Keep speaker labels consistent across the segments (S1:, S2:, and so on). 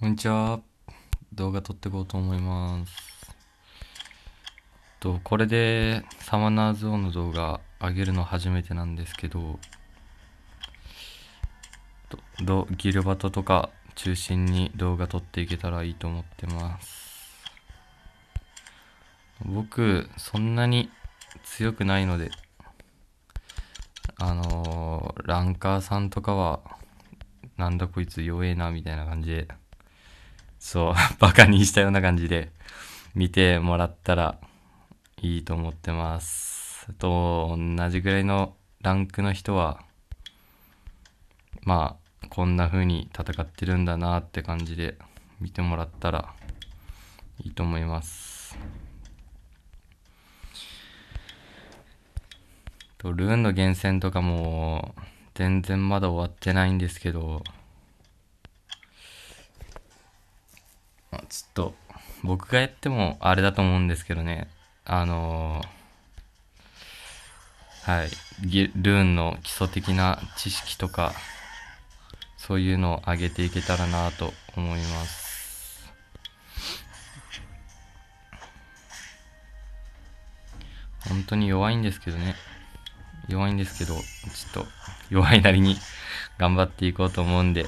S1: こんにちは。動画撮っていこうと思います。と、これでサマナーズオンの動画上げるの初めてなんですけど、どギルバトとか中心に動画撮っていけたらいいと思ってます。僕、そんなに強くないので、あのー、ランカーさんとかは、なんだこいつ弱えなみたいな感じでそう、バカにしたような感じで見てもらったらいいと思ってます。と、同じぐらいのランクの人は、まあ、こんな風に戦ってるんだなって感じで見てもらったらいいと思います。と、ルーンの厳選とかも全然まだ終わってないんですけど、ちょっと、僕がやってもあれだと思うんですけどね、あのはい、ルーンの基礎的な知識とか、そういうのを上げていけたらなと思います。本当に弱いんですけどね。弱いんですけど、ちょっと弱いなりに頑張っていこうと思うんで、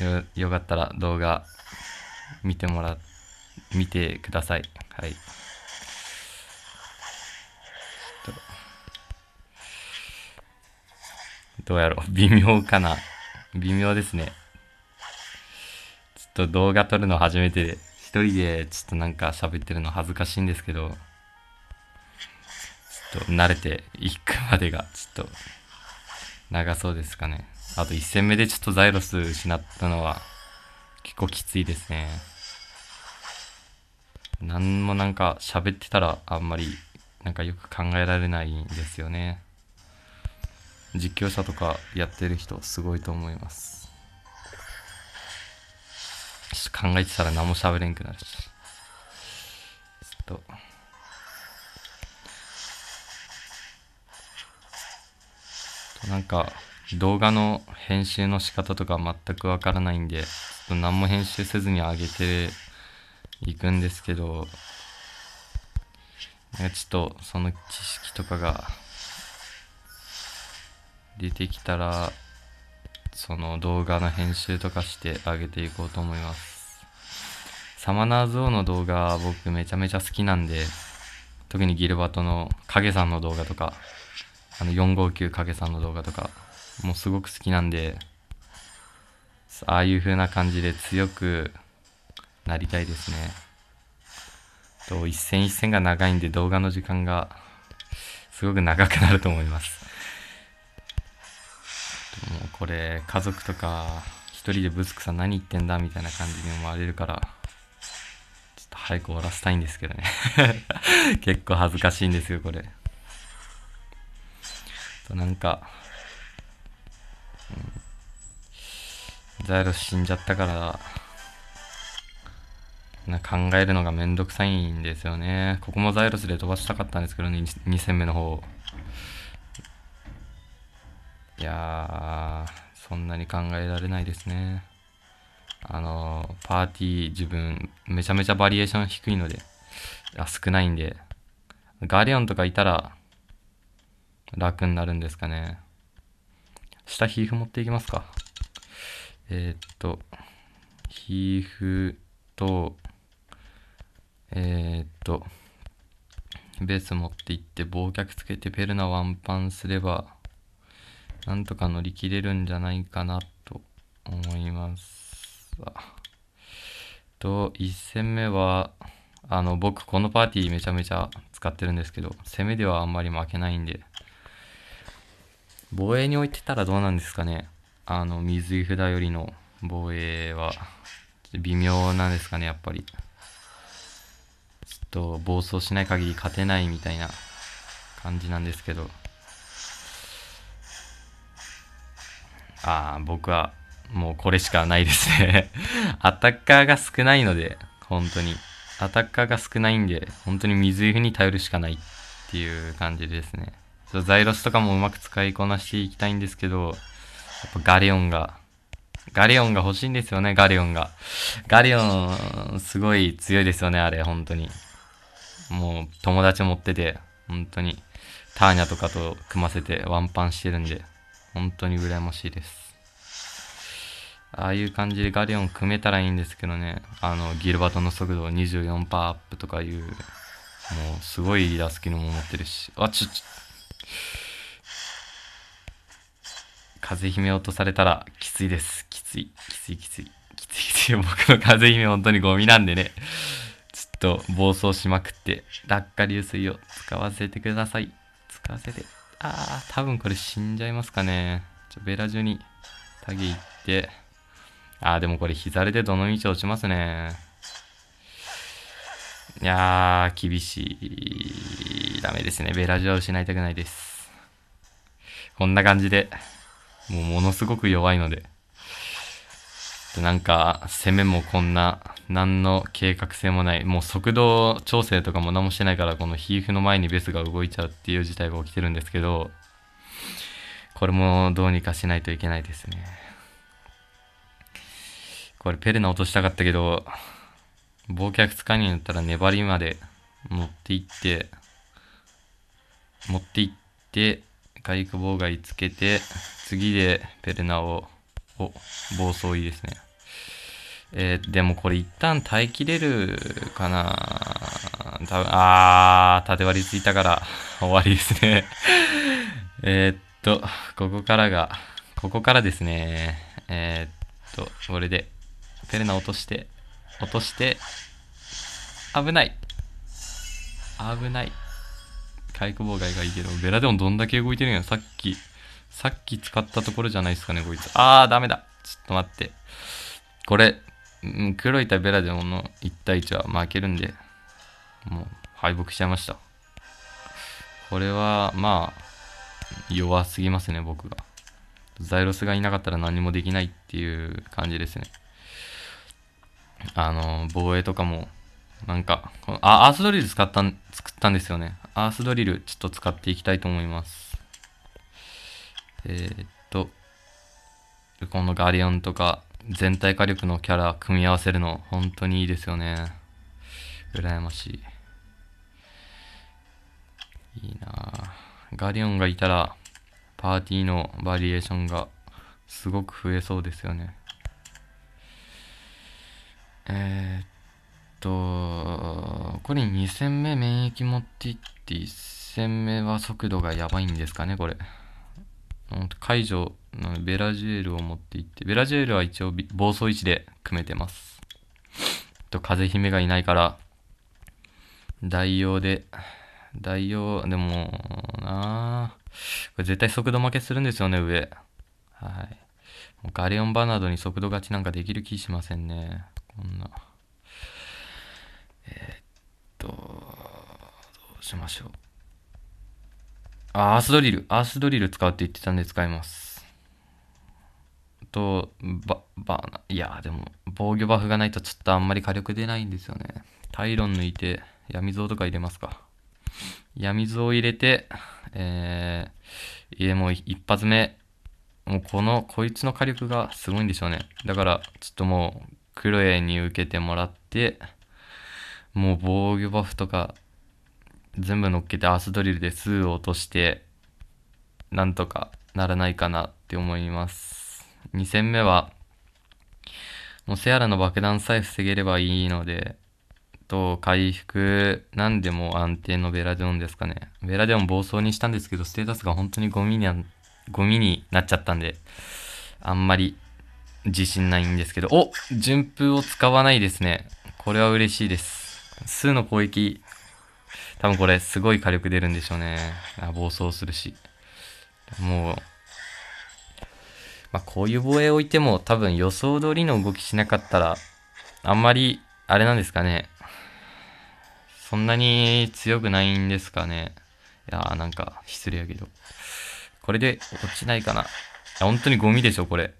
S1: よ、よかったら動画見てもら見てくださいはいどうやろう 微妙かな微妙ですねちょっと動画撮るの初めてで一人でちょっとなんか喋ってるの恥ずかしいんですけどちょっと慣れていくまでがちょっと長そうですかねあと1戦目でちょっとザイロス失ったのは結構きついですね。何もなんか喋ってたらあんまりなんかよく考えられないんですよね。実況者とかやってる人すごいと思います。考えてたら何も喋れんくなるし。ちょっと。なんか動画の編集の仕方とか全くわからないんで、と何も編集せずに上げていくんですけど、ちょっとその知識とかが出てきたら、その動画の編集とかして上げていこうと思います。サマナーズ王の動画僕めちゃめちゃ好きなんで、特にギルバトの影さんの動画とか、あの459影さんの動画とか、もうすごく好きなんで、。ああいう風な感じで強くなりたいですね。と一戦一戦が長いんで動画の時間がすごく長くなると思います。もうこれ家族とか一人でブスクさん何言ってんだみたいな感じに思われるから。ちょっと早く終わらせたいんですけどね 結構恥ずかしいんですよこれとなんかザイロス死んじゃったから、な考えるのがめんどくさいんですよね。ここもザイロスで飛ばしたかったんですけどね、2戦目の方。いやー、そんなに考えられないですね。あのパーティー自分、めちゃめちゃバリエーション低いので、少ないんで、ガーディオンとかいたら、楽になるんですかね。下ヒーフ持っていきますか。えっ、と、皮膚と、えっ、と、ベース持っていって忘却つけてペルナワンパンすれば、なんとか乗り切れるんじゃないかなと思います。と、1戦目は、あの、僕、このパーティーめちゃめちゃ使ってるんですけど、攻めではあんまり負けないんで、防衛に置いてたらどうなんですかね。あの水札よりの防衛は微妙なんですかねやっぱりちょっと暴走しない限り勝てないみたいな感じなんですけどああ僕はもうこれしかないですね アタッカーが少ないので本当にアタッカーが少ないんで本当に水風に頼るしかないっていう感じですねザイロスとかもうまく使いこなしていきたいんですけどっぱガリオンが、ガリオンが欲しいんですよね、ガリオンが。ガリオン、すごい強いですよね、あれ、本当に。もう、友達持ってて、本当に、ターニャとかと組ませてワンパンしてるんで、本当に羨ましいです。ああいう感じでガリオン組めたらいいんですけどね、あの、ギルバトの速度24%アップとかいう、もう、すごいスキルも持ってるし、あ、ちょ、ちょ、風邪姫落とされたらきついです。きつい、きつい、きつい、きつい、きつい。僕の風邪姫本当にゴミなんでね。ちょっと暴走しまくって、落下流水を使わせてください。使わせて。あー、多分これ死んじゃいますかね。ちょ、ベラジュにタゲ行って。あー、でもこれ膝でどの道落ちますね。いやー、厳しい。ダメですね。ベラジュは失いたくないです。こんな感じで。もうものすごく弱いので。でなんか、攻めもこんな、何の計画性もない、もう速度調整とかも何もしてないから、この皮膚の前にベスが動いちゃうっていう事態が起きてるんですけど、これもどうにかしないといけないですね。これペレナ落としたかったけど、忘却つかになったら粘りまで持っていって、持っていって、カリク妨害つけて、次でペルナを、お、暴走いいですね。えー、でもこれ一旦耐えきれるかな多分あー、縦割りついたから 終わりですね。えっと、ここからが、ここからですね。えー、っと、これで、ペルナ落として、落として、危ない危ない。体育妨害がいいけど、ベラデオンどんだけ動いてるんや。さっき、さっき使ったところじゃないですかね、こいつ。あー、ダメだ。ちょっと待って。これ、うん、黒い対ベラデオンの1対1は負けるんで、もう敗北しちゃいました。これは、まあ、弱すぎますね、僕が。ザイロスがいなかったら何もできないっていう感じですね。あの、防衛とかもなんか、このあアースドリル使ったん、作ったんですよね。アースドリル、ちょっと使っていきたいと思います。えー、っと、このガリオンとか、全体火力のキャラ組み合わせるの、本当にいいですよね。羨ましい。いいなガリオンがいたら、パーティーのバリエーションがすごく増えそうですよね。えー、と、これ2戦目免疫持っていって、1戦目は速度がやばいんですかね、これ。解除のベラジュエルを持っていって、ベラジュエルは一応暴走位置で組めてます。と、風姫がいないから、代用で、代用、でも、なこれ絶対速度負けするんですよね、上。はい。ガレオンバナードに速度勝ちなんかできる気しませんね。こんな。えー、っと、どうしましょう。あ、アースドリル。アースドリル使うって言ってたんで使います。と、ば、ばナ。いや、でも、防御バフがないとちょっとあんまり火力出ないんですよね。タイロン抜いて、闇像とか入れますか。闇像を入れて、えー、いえ、もう一発目。もうこの、こいつの火力がすごいんでしょうね。だから、ちょっともう、クロエに受けてもらって、もう防御バフとか全部乗っけてアースドリルで数を落としてなんとかならないかなって思います2戦目はもうセアラの爆弾さえ防げればいいのでと回復なんでも安定のベラデオンですかねベラデオン暴走にしたんですけどステータスが本当にゴミにゴミになっちゃったんであんまり自信ないんですけどお順風を使わないですねこれは嬉しいです数の攻撃。多分これすごい火力出るんでしょうね。暴走するし。もう、まあ、こういう防衛を置いても多分予想通りの動きしなかったら、あんまり、あれなんですかね。そんなに強くないんですかね。いやーなんか失礼やけど。これで落ちないかな。本当にゴミでしょ、これ。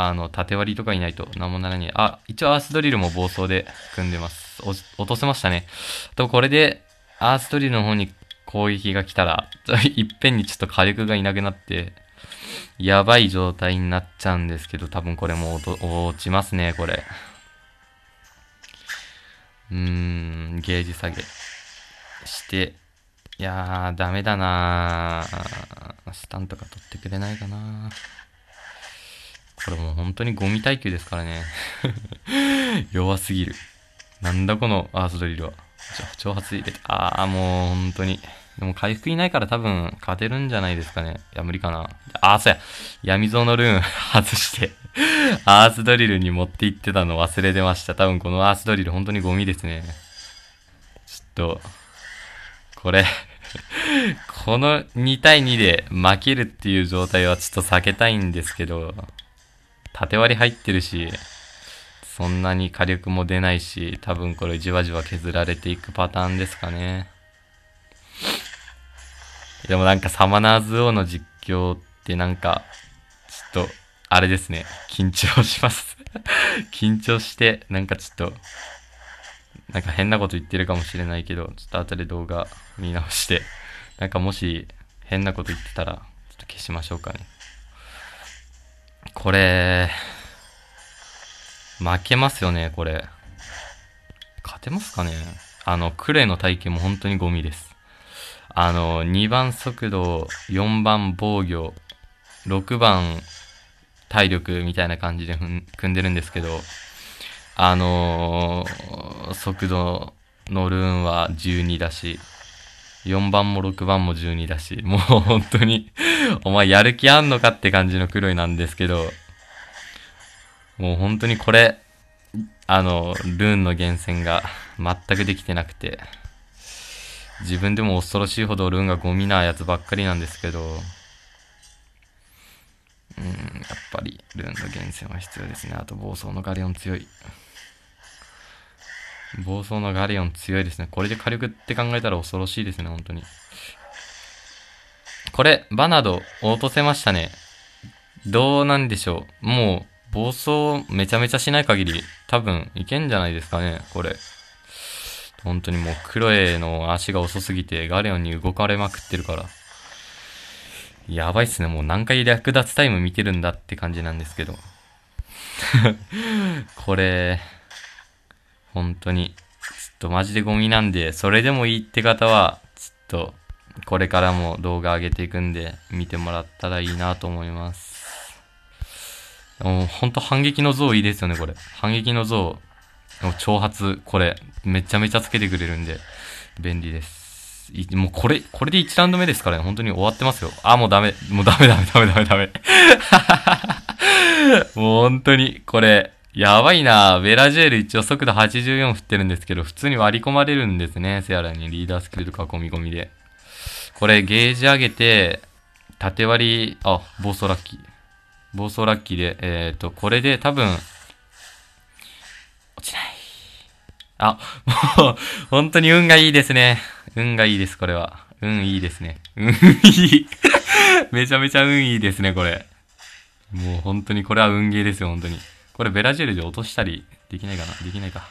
S1: あの、縦割りとかいないと何もならない。あ、一応アースドリルも暴走で組んでます。落とせましたね。と、これで、アースドリルの方に攻撃が来たら、いっぺんにちょっと火力がいなくなって、やばい状態になっちゃうんですけど、多分これも落ちますね、これ。うーん、ゲージ下げして、いやー、ダメだなー。スタンとか取ってくれないかなー。これもう本当にゴミ耐久ですからね。弱すぎる。なんだこのアースドリルは。挑発入れて、ああ、もう本当に。でも回復いないから多分勝てるんじゃないですかね。いや、無理かな。ああ、そうや。闇蔵のルーン 外してアースドリルに持って行ってたの忘れてました。多分このアースドリル本当にゴミですね。ちょっと、これこの2対2で負けるっていう状態はちょっと避けたいんですけど、縦割り入ってるし、そんなに火力も出ないし、多分これじわじわ削られていくパターンですかね。でもなんかサマナーズ王の実況ってなんか、ちょっと、あれですね。緊張します 緊張して、なんかちょっと、なんか変なこと言ってるかもしれないけど、ちょっと後で動画見直して、なんかもし変なこと言ってたら、ちょっと消しましょうかね。これ、負けますよね、これ。勝てますかねあの、クレイの体験も本当にゴミです。あの、2番速度、4番防御、6番体力みたいな感じで組んでるんですけど、あのー、速度のルーンは12だし、4番も6番も12だし、もう本当にお前やる気あんのかって感じの黒いなんですけど、もう本当にこれ、あの、ルーンの厳選が全くできてなくて、自分でも恐ろしいほどルーンがゴミなやつばっかりなんですけど、うん、やっぱりルーンの厳選は必要ですね。あと暴走のガレオン強い。暴走のガレオン強いですね。これで火力って考えたら恐ろしいですね、本当に。これ、バナード、落とせましたね。どうなんでしょう。もう、暴走めちゃめちゃしない限り、多分、いけんじゃないですかね、これ。本当にもう、クロエの足が遅すぎて、ガレオンに動かれまくってるから。やばいっすね。もう何回略奪タイム見てるんだって感じなんですけど。これ、本当に。ちょっとマジでゴミなんで、それでもいいって方は、ちょっと、これからも動画上げていくんで、見てもらったらいいなと思います。もう本当反撃の像いいですよね、これ。反撃の像、挑発、これ、めちゃめちゃつけてくれるんで、便利です。もうこれ、これで1ラウンド目ですからね、本当に終わってますよ。あ、もうダメ、もうダメダメダメダメダメ。もう本当に、これ、やばいなベラジュエル一応速度84振ってるんですけど、普通に割り込まれるんですね。セアラにリーダースキルとか込み込みで。これゲージ上げて、縦割り、あ、暴走ラッキー。暴走ラッキーで、えっ、ー、と、これで多分、落ちない。あ、もう、本当に運がいいですね。運がいいです、これは。運いいですね。運いい。めちゃめちゃ運いいですね、これ。もう本当にこれは運ゲーですよ、本当に。これベラジェルで落としたりできないかなできないか。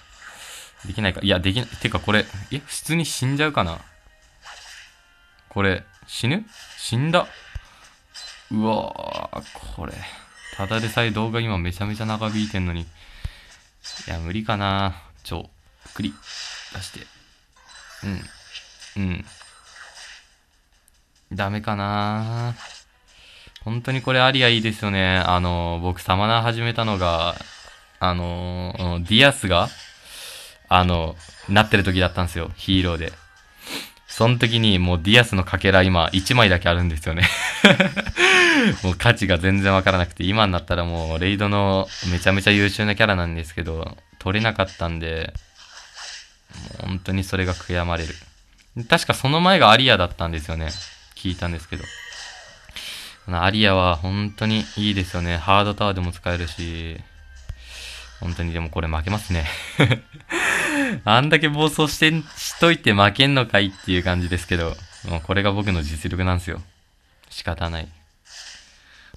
S1: できないか。いや、できない。てかこれ、え、普通に死んじゃうかなこれ、死ぬ死んだ。うわー、これ。ただでさえ動画今めちゃめちゃ長引いてんのに。いや、無理かなちょ、くり出して。うん。うん。ダメかなぁ。本当にこれアリアいいですよね。あの、僕サマナー始めたのが、あの、ディアスが、あの、なってる時だったんですよ。ヒーローで。その時にもうディアスのかけら今1枚だけあるんですよね もう価値が全然わからなくて、今になったらもうレイドのめちゃめちゃ優秀なキャラなんですけど、取れなかったんで、本当にそれが悔やまれる。確かその前がアリアだったんですよね。聞いたんですけど。このアリアは本当にいいですよね。ハードタワーでも使えるし、本当にでもこれ負けますね あんだけ暴走してしといて負けんのかいっていう感じですけど、もうこれが僕の実力なんですよ。仕方ない。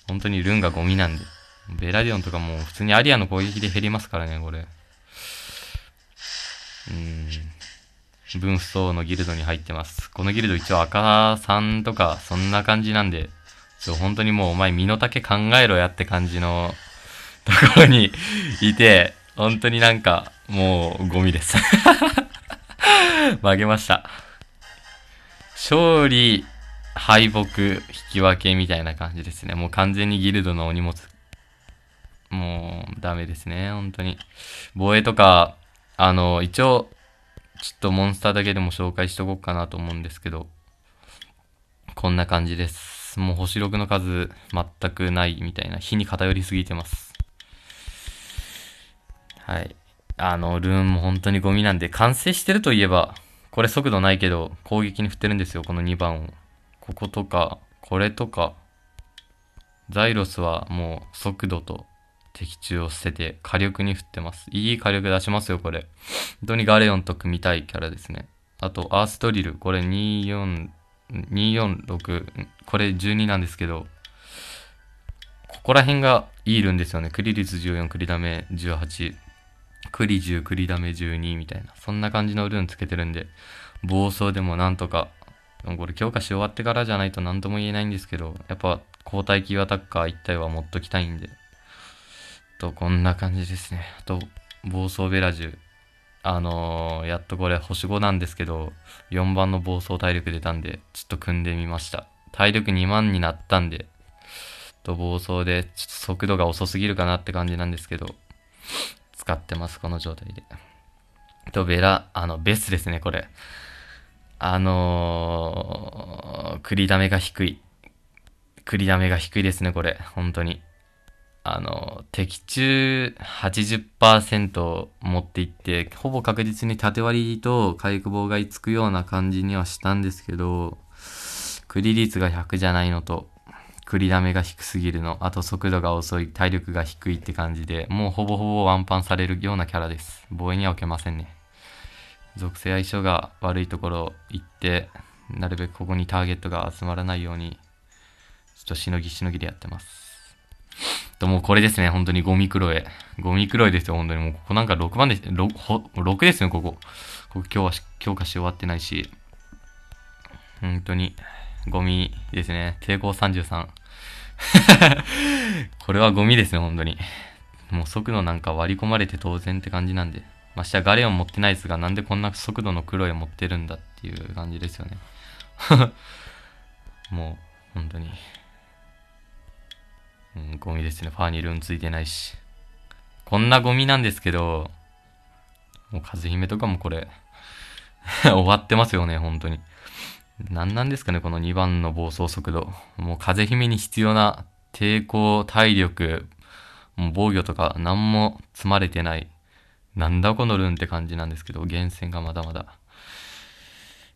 S1: 本当にルンがゴミなんで。ベラディオンとかも普通にアリアの攻撃で減りますからね、これ。うん。分不層のギルドに入ってます。このギルド一応赤3とか、そんな感じなんで、そう、本当にもうお前身の丈考えろやって感じの ところにいて、本当になんか、もうゴミです 負けました。勝利、敗北、引き分けみたいな感じですね。もう完全にギルドのお荷物。もう、ダメですね、本当に。防衛とか、あの、一応、ちょっとモンスターだけでも紹介しとこうかなと思うんですけど、こんな感じです。。もう星6の数全くないみたいな、日に偏りすぎてます。はい。あの、ルーンも本当にゴミなんで、完成してるといえば、これ速度ないけど、攻撃に振ってるんですよ、この2番を。こことか、これとか。ザイロスはもう速度と的中を捨てて火力に振ってます。いい火力出しますよ、これ。本当にガレオンと組みたいキャラですね。あと、アーストリル。これ24 246これ12なんですけどここら辺がいいるんですよねクリ率14クリダメ18クリ10クリダメ12みたいなそんな感じのルーンつけてるんで暴走でもなんとかこれ強化し終わってからじゃないと何とも言えないんですけどやっぱ交代級アタッカー1体は持っときたいんでとこんな感じですねあと暴走ベラジ0あのー、やっとこれ星5なんですけど、4番の暴走体力出たんで、ちょっと組んでみました。体力2万になったんで、と暴走で、ちょっと速度が遅すぎるかなって感じなんですけど、使ってます、この状態で。と、ベラ、あの、ベスですね、これ。あのー、だめが低い。栗ダだめが低いですね、これ。本当に。あの、的中80%持っていって、ほぼ確実に縦割りと回復妨害つくような感じにはしたんですけど、クリ率が100じゃないのと、クリダメが低すぎるの、あと速度が遅い、体力が低いって感じで、もうほぼほぼワンパンされるようなキャラです。防衛には受けませんね。属性相性が悪いところ行って、なるべくここにターゲットが集まらないように、ちょっとしのぎしのぎでやってます。ともうこれですね、本当にゴミ黒い。ゴミ黒いですよ、本当に。もうここなんか6番です、6, 6ですね、ここ。ここ今日は強化し終わってないし。本当に、ゴミですね。抵抗33。これはゴミですね、本当に。もう速度なんか割り込まれて当然って感じなんで。まあ、下ガレオン持ってないですが、なんでこんな速度の黒い持ってるんだっていう感じですよね。もう、本当に。うん、ゴミですね。ファーニルンついてないし。こんなゴミなんですけど、もう風姫とかもこれ 終わってますよね、本当に。何なんですかね、この2番の暴走速度。もう風姫に必要な抵抗、体力、もう防御とか何も積まれてない。なんだこのルーンって感じなんですけど、源泉がまだまだ。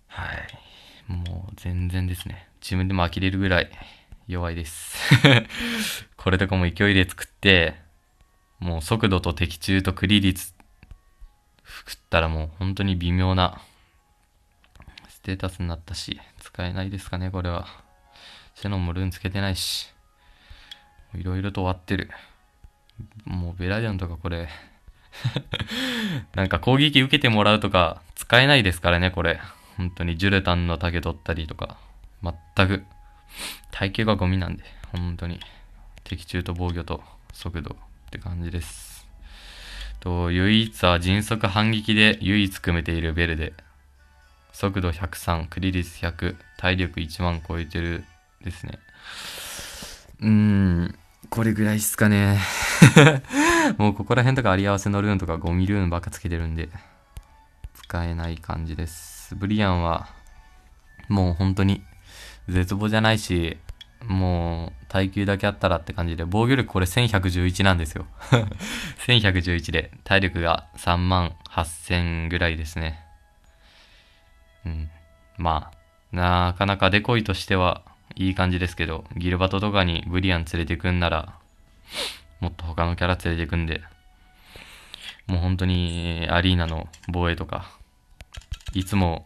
S1: はい。もう全然ですね。自分でも呆れるぐらい弱いです これとかも勢いで作って、もう速度と的中とクリ率、作ったらもう本当に微妙なステータスになったし、使えないですかね、これは。シェノンもルーンつけてないし、いろいろと終わってる。もうベラディアンとかこれ なんか攻撃受けてもらうとか使えないですからね、これ。本当にジュレタンの竹取ったりとか、全く。体型がゴミなんで、本当に。的中と防御と速度って感じです。と、唯一は迅速反撃で唯一組めているベルで、速度103、クリリス100、体力1万超えてるですね。うーん、これぐらいっすかね。もうここら辺とかあり合わせのルーンとかゴミルーンばっかつけてるんで、使えない感じです。ブリアンは、もう本当に、絶望じゃないし、もう耐久だけあったらって感じで、防御力これ1111なんですよ。1111 で、体力が3万8000ぐらいですね。うん。まあ、なかなかデコイとしてはいい感じですけど、ギルバトとかにブリアン連れてくんなら、もっと他のキャラ連れてくんで、もう本当にアリーナの防衛とか、いつも、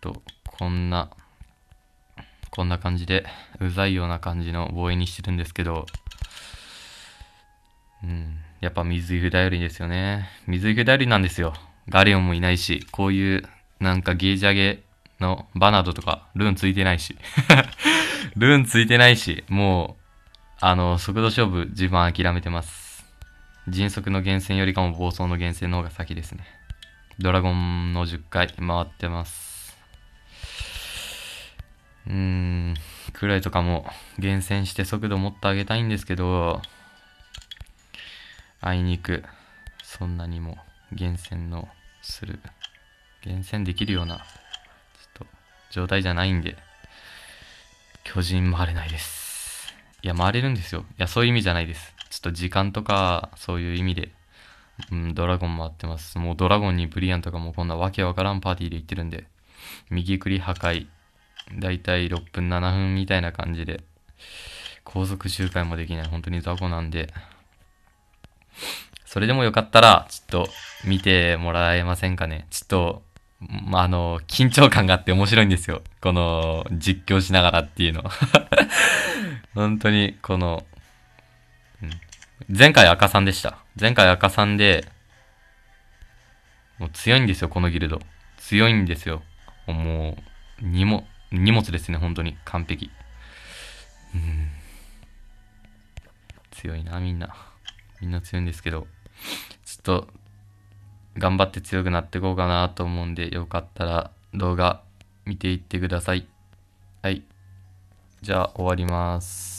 S1: と、こんな、こんな感じで、うざいような感じの防衛にしてるんですけど、うん、やっぱ水行頼りですよね。水行頼りなんですよ。ガレオンもいないし、こういうなんかゲージ上げのバナードとか、ルーンついてないし、ルーンついてないし、もう、あの、速度勝負自分諦めてます。迅速の源泉よりかも暴走の源泉の方が先ですね。ドラゴンの10回回ってます。うーん、くらいとかも厳選して速度持ってあげたいんですけど、あいにく、そんなにも厳選のする、厳選できるような、ちょっと、状態じゃないんで、巨人回れないです。いや、回れるんですよ。いや、そういう意味じゃないです。ちょっと時間とか、そういう意味で、うん、ドラゴン回ってます。もうドラゴンにブリアンとかもこんなわけわからんパーティーで行ってるんで、右クリ破壊、だいたい6分7分みたいな感じで、高速周回もできない、本当に雑魚なんで、それでもよかったら、ちょっと見てもらえませんかね。ちょっと、まあ、の、緊張感があって面白いんですよ。この、実況しながらっていうの。本当に、この、前回赤さんでした。前回赤さんで、もう強いんですよ、このギルド。強いんですよ。もう、にも、荷物ですね、本当に。完璧。うん。強いな、みんな。みんな強いんですけど、ちょっと、頑張って強くなっていこうかなと思うんで、よかったら動画見ていってください。はい。じゃあ、終わります。